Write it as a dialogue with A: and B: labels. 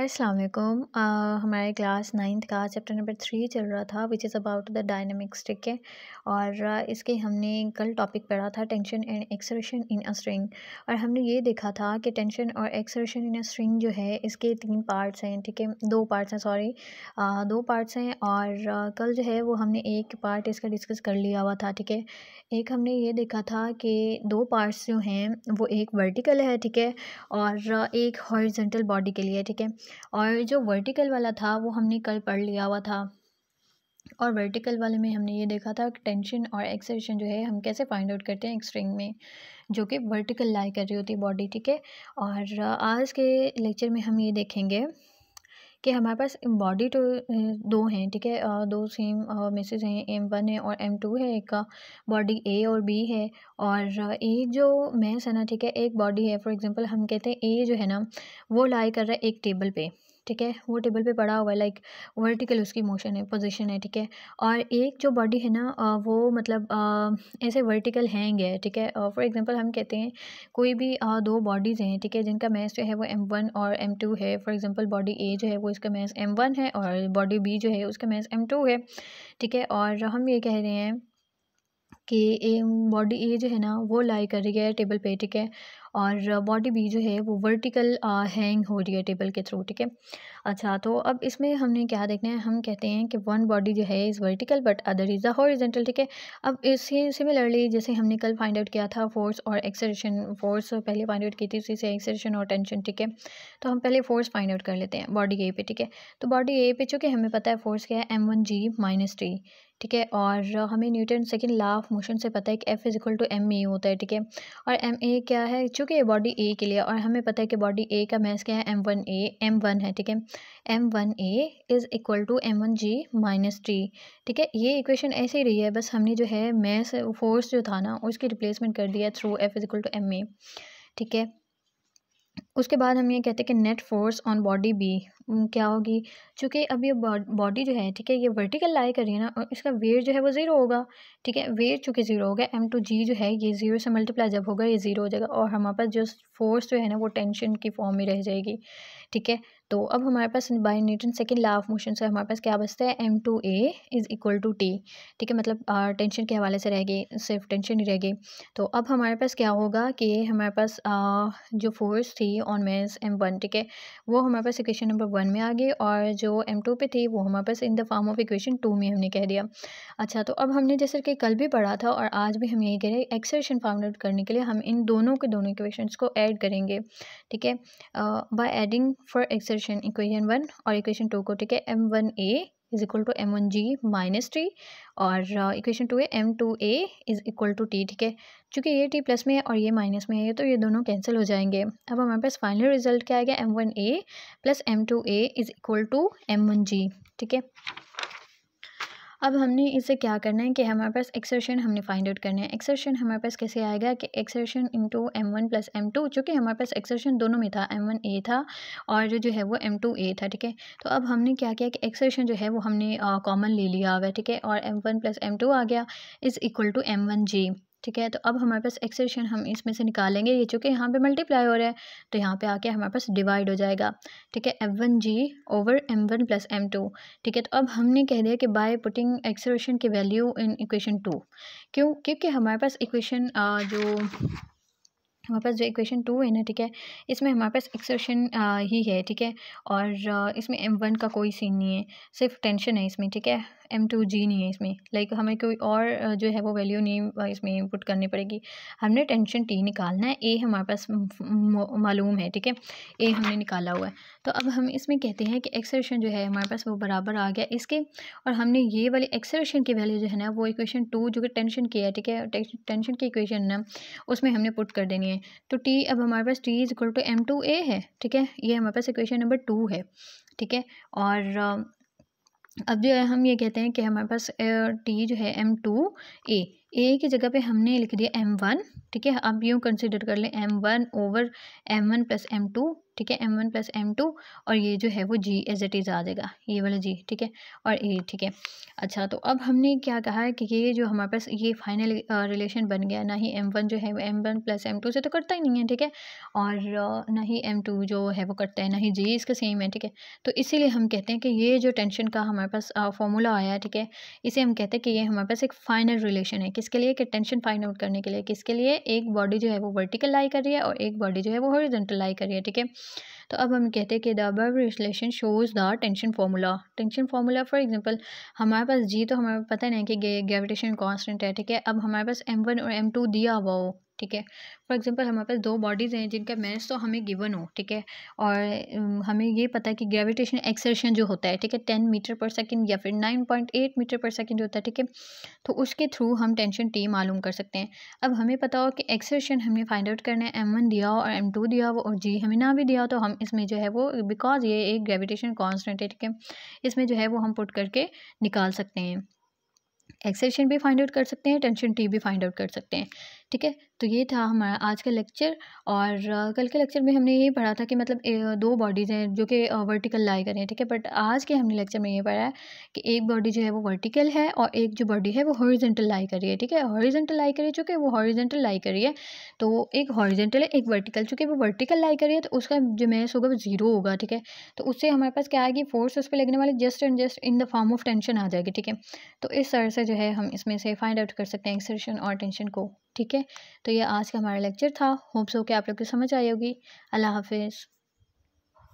A: असलकुम हमारे class ninth का चैप्टर नंबर थ्री चल रहा था which is about the dynamics ठीक है और इसके हमने कल टॉपिक पढ़ा था tension and acceleration in a string और हमने ये देखा था कि टेंशन और एक्सरेशन इन अ स्ट्रिंग जो है इसके तीन पार्ट्स हैं ठीक है दो पार्ट्स हैं सॉरी दो पार्ट्स हैं और कल जो है वो हमने एक पार्ट इसका डिस्कस कर लिया हुआ था ठीक है एक हमने ये देखा था कि दो पार्ट्स जो हैं वो एक वर्टिकल है ठीक है और एक हॉरिजेंटल बॉडी के लिए ठीक है और जो वर्टिकल वाला था वो हमने कल पढ़ लिया हुआ था और वर्टिकल वाले में हमने ये देखा था कि टेंशन और एक्सेशन जो है हम कैसे फाइंड आउट करते हैं एक स्ट्रिंग में जो कि वर्टिकल लाई कर रही होती है बॉडी ठीक है और आज के लेक्चर में हम ये देखेंगे कि हमारे पास बॉडी टू दो हैं ठीक है दो सेम मेसेज हैं एम वन है और एम टू है एक बॉडी ए और बी है और ए जो मैस है ना ठीक है एक बॉडी है फॉर एग्जांपल हम कहते हैं ए जो है ना वो लाई कर रहा है एक टेबल पे ठीक है वो टेबल पे पड़ा हुआ है लाइक वर्टिकल उसकी मोशन है पोजीशन है ठीक है और एक जो बॉडी है ना वो मतलब ऐसे वर्टिकल हैंग है ठीक है फॉर एग्जांपल हम कहते हैं कोई भी दो बॉडीज़ हैं ठीक है जिनका मैस जो है वो एम वन और एम टू है फॉर एग्जांपल बॉडी ए जो है वो इसका मैस एम वन है और बॉडी बी जो है उसका मैस एम टू है ठीक है और हम ये कह रहे हैं कि ए बॉडी ए जो है ना वो लाई कर रही है टेबल पे ठीक है और बॉडी बी जो है वो वर्टिकल हैंग हो रही है टेबल के थ्रू ठीक है अच्छा तो अब इसमें हमने क्या देखना है हम कहते हैं कि वन बॉडी जो है is vertical but other is the horizontal ठीक है अब इसी सिमिलरली जैसे हमने कल फाइंड आउट किया था फोर्स और एक्सरेशन फोर्स पहले फाइंड आउट की थी उसी से एक्सरेशन और टेंशन ठीक है तो हम पहले फोर्स फाइंड आउट कर लेते हैं बॉडी ए पे ठीक है तो बॉडी ए पे चूँकि हमें पता है फोर्स क्या है M one G minus T ठीक है और हमें Newton second law of motion से पता है कि F is equal to M A होता है ठीक है और एम ए क्या है चूँकि बॉडी ए के लिए और हमें पता है कि बॉडी ए का मैस क्या है M one A M one है ठीक है M one A is equal to M one G minus T ठीक है ये इक्वेशन ऐसे ही रही है बस हमने जो है मैस फोर्स जो था ना उसकी रिप्लेसमेंट कर दिया through F is equal to M A ठीक है उसके बाद हम ये कहते हैं कि net force on body B क्या होगी चूँकि अब ये बॉडी जो है ठीक है ये वर्टिकल लाई कर रही है ना और इसका वेट जो है वो ज़ीरो होगा ठीक है वेट चूँकि ज़ीरो होगा एम टू जी जो है ये ज़ीरो से मल्टीप्लाई जब होगा ये ज़ीरो हो जाएगा और हमारे पास जो फोर्स जो है ना वो टेंशन की फॉर्म में रह जाएगी ठीक है तो अब हमारे पास by Newton second law of motion से हमारे पास क्या बचता है M two A is equal to T ठीक है मतलब टेंशन के हवाले से रहेगी सिर्फ टेंशन ही रहेगी तो अब हमारे पास क्या होगा कि हमारे पास आ, जो फोर्स थी ऑन मेन्स एम वन ठीक है वो हमारे पास इक्वेशन नंबर वन में आ गई और जो एम टू पे थी वो हमारे पास in the form of equation two में हमने कह दिया अच्छा तो अब हमने जैसे कि कल भी पढ़ा था और आज भी हम यही कह रहे हैं एक्सरेशन फाउंड आउट करने के लिए हम इन दोनों के दोनों इक्वेशन को ऐड करेंगे ठीक है बाई एडिंग फॉर एक्सर इक्वेशन इक्वेशन वन और इक्वेशन टू को ठीक है M one A is equal to M one G minus T और इक्वेशन टू है M two A is equal to T ठीक है चूंकि ये टी प्लस में है और ये माइनस में है तो ये दोनों कैंसिल हो जाएंगे अब हमारे पास फाइनल रिजल्ट क्या आएगा M one A plus M two A is equal to M one g ठीक है अब हमने इसे क्या करना है कि हमारे पास एक्सर्शन हमने फाइंड आउट करना है एक्सर्शन हमारे पास कैसे आएगा कि acceleration into M one plus M two चूँकि हमारे पास एक्सर्शन दोनों में था एम वन ए था और जो जो है वो एम टू ए था ठीक है तो अब हमने क्या किया कि एक्सर्शन जो है वो हमने कॉमन ले लिया हुआ है ठीक है और M one plus M two आ गया is equal to M one J ठीक है तो अब हमारे पास एक्सेशन हम इसमें से निकालेंगे ये चूँकि यहाँ पे मल्टीप्लाई हो रहा है तो यहाँ पे आके हमारे पास डिवाइड हो जाएगा ठीक है M one g over M one plus M two ठीक है तो अब हमने कह दिया कि बाय पुटिंग एक्सेशन की वैल्यू इन इक्वेशन टू क्यों क्योंकि हमारे पास इक्वेशन जो हमारे पास जो इक्वेशन टू है ना ठीक है इसमें हमारे पास एक्सेशन ही है ठीक है और इसमें एम वन का कोई सीन नहीं है सिर्फ टेंशन है इसमें ठीक है एम टू जी नहीं है इसमें लाइक हमें कोई और जो है वो वैल्यू नहीं इसमें इनपुट करनी पड़ेगी हमने टेंशन टी निकालना है ए हमारे पास मालूम है ठीक है ए हमने निकाला हुआ है तो अब हम इसमें कहते हैं कि एक्सरेशन जो है हमारे पास वो बराबर आ गया इसके और हमने ये वाले एक्सरेशन की वैल्यू जो है ना वो इक्वेशन टू जो कि टेंशन की है ठीक है टेंशन की इक्वेशन ना उसमें हमने पुट कर देनी है तो टी अब हमारे पास T is equal to M two A है ठीक है ये हमारे पास इक्वेशन नंबर टू है ठीक है और अब जो है हम ये कहते हैं कि हमारे पास टी जो है एम टू ए ए की जगह पे हमने लिख दिया एम वन ठीक है अब यूँ कंसिडर कर लें M one over M one plus M two ठीक है M one plus M two और ये जो है वो जी एज इट इज़ आ जाएगा ये वाला जी ठीक है और ए ठीक है अच्छा तो अब हमने क्या कहा है कि ये जो हमारे पास ये फाइनल रिलेशन बन गया ना ही एम वन जो है M one plus M two से तो करता ही नहीं है ठीक है और ना ही एम टू जो है वो करता है ना ही जी इसका सेम है ठीक है तो इसीलिए हम कहते हैं कि ये जो टेंशन का हमारे पास फॉर्मूला आया है ठीक है इसे हम कहते हैं कि ये हमारे पास एक फाइनल रिलेशन है किसके लिए कि टेंशन फाइंड आउट करने के लिए किसके लिए एक बॉडी जो है वो वर्टिकल लाई कर रही है और एक बॉडी जो है वो हॉरिजेंटल लाई कर रही है ठीक है तो अब हम कहते हैं कि the verb relation shows the tension formula tension formula for example हमारे पास जी तो हमें पता नहीं कि ग्रेविटेशन कांस्टेंट है ठीक है अब हमारे पास एम वन और एम टू दिया हुआ हो ठीक है फॉर एग्जांपल हमारे पास दो बॉडीज़ हैं जिनका मैस तो हमें गिवन हो ठीक है और हमें ये पता है कि ग्रेविटेशन एक्सर्शन जो होता है ठीक है टेन मीटर पर सेकेंड या फिर नाइन पॉइंट एट मीटर पर जो होता है ठीक है तो उसके थ्रू हम टेंशन टी मालूम कर सकते हैं अब हमें पता हो कि एक्सर्शन हमें फाइंड आउट करना है एम वन दिया हो और एम टू दिया हो और जी हमें ना भी दिया हो तो हम इसमें जो है वो बिकॉज ये एक ग्रेविटेशन कॉन्सटेंट है ठीक है इसमें जो है वो हम पुट करके निकाल सकते हैं एक्सेशन भी फाइंड आउट कर सकते हैं टेंशन टी भी फाइंड आउट कर सकते हैं ठीक है तो ये था हमारा आज का लेक्चर और कल के लेक्चर में हमने यही पढ़ा था कि मतलब दो बॉडीज़ हैं जो कि वर्टिकल लाई करें ठीक है बट आज के हमने लेक्चर में ये पढ़ा है कि एक बॉडी जो है वो वर्टिकल है और एक जो बॉडी है वो हॉरिजेंटल लाई करी है ठीक है हॉरिजेंटल लाई करी चूँकि वो हॉरिजेंटल लाई करी है तो एक हॉरिजेंटल है एक वर्टिकल चूँकि वो वर्टिकल लाई करी है तो उसका जो मैस होगा वो ज़ीरो होगा ठीक है तो उससे हमारे पास क्या आएगी फोर्स उस पर लगने वाले just and just in the form of tension आ जाएगी ठीक है तो इस तरह से जो है हम इसमें से फाइंड आउट कर सकते हैं एक्सर्शन और टेंशन को ठीक है तो ये आज का हमारा लेक्चर था होप्स हो कि आप लोग को समझ आई होगी अल्लाह हाफिज़